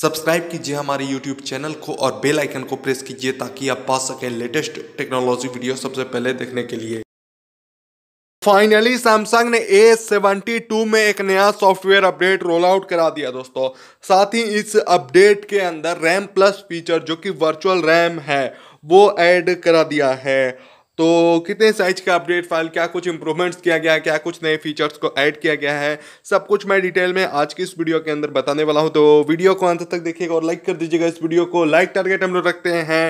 subscribe कीजिए हमारे YouTube channel को और बेल आइकन को प्रेस कीजिए ताकि आप पा सकें लेटेस्ट टेक्नोलॉजी वीडियो सबसे पहले देखने के लिए फाइनली सैमसंग ने ए सेवेंटी टू में एक नया सॉफ्टवेयर अपडेट रोल आउट करा दिया दोस्तों साथ ही इस अपडेट के अंदर रैम प्लस फीचर जो कि वर्चुअल रैम है वो ऐड करा दिया है तो कितने साइज का अपडेट फाइल क्या कुछ इंप्रूवमेंट्स किया गया क्या कुछ नए फीचर्स को ऐड किया गया है सब कुछ मैं डिटेल में आज की इस वीडियो के अंदर बताने वाला हूँ तो वीडियो को अंत तक देखिएगा और लाइक कर दीजिएगा इस वीडियो को लाइक टारगेट हम लोग रखते हैं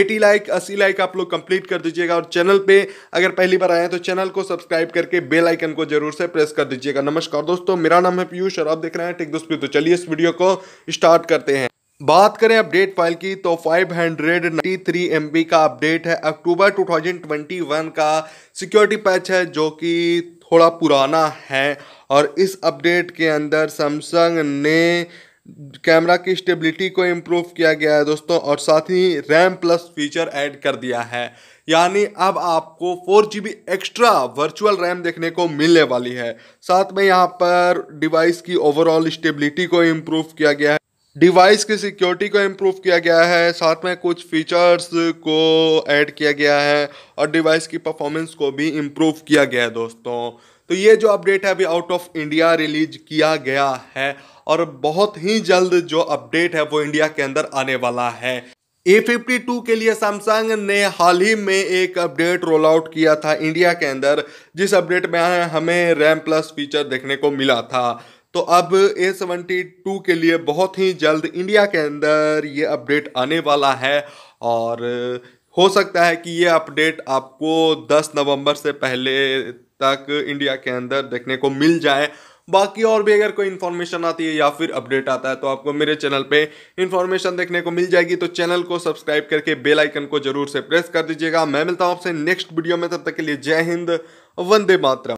एटी लाइक अस्सी लाइक आप लोग कंप्लीट कर दीजिएगा और चैनल पर अगर पहली बार आए हैं तो चैनल को सब्सक्राइब करके बेलाइकन को जरूर से प्रेस कर दीजिएगा नमस्कार दोस्तों मेरा नाम है पीयूष और आप देख रहे हैं टेक दोस्तों तो चलिए इस वीडियो को स्टार्ट करते हैं बात करें अपडेट फाइल की तो 593 बी का अपडेट है अक्टूबर 2021 का सिक्योरिटी पैच है जो कि थोड़ा पुराना है और इस अपडेट के अंदर सैमसंग ने कैमरा की स्टेबिलिटी को इम्प्रूव किया गया है दोस्तों और साथ ही रैम प्लस फीचर ऐड कर दिया है यानी अब आपको four G extra virtual RAM देखने को मिलने वाली है साथ में यहाँ पर डिवाइस की ओवरऑल स्टेबिलिटी को इम्प्रूव किया गया है डिवाइस की सिक्योरिटी को इम्प्रूव किया गया है साथ में कुछ फीचर्स को ऐड किया गया है और डिवाइस की परफॉर्मेंस को भी इम्प्रूव किया गया है दोस्तों तो ये जो अपडेट है अभी आउट ऑफ इंडिया रिलीज किया गया है और बहुत ही जल्द जो अपडेट है वो इंडिया के अंदर आने वाला है ए फिफ्टी टू के लिए सैमसंग ने हाल ही में एक अपडेट रोल आउट किया था इंडिया के अंदर जिस अपडेट में हमें रैम प्लस फीचर देखने को मिला था तो अब ए सेवेंटी टू के लिए बहुत ही जल्द इंडिया के अंदर ये अपडेट आने वाला है और हो सकता है कि ये अपडेट आपको 10 नवंबर से पहले तक इंडिया के अंदर देखने को मिल जाए बाकी और भी अगर कोई इन्फॉर्मेशन आती है या फिर अपडेट आता है तो आपको मेरे चैनल पे इन्फॉर्मेशन देखने को मिल जाएगी तो चैनल को सब्सक्राइब करके बेल आइकन को जरूर से प्रेस कर दीजिएगा मैं मिलता हूँ आपसे नेक्स्ट वीडियो में तब तक के लिए जय हिंद वंदे मातरम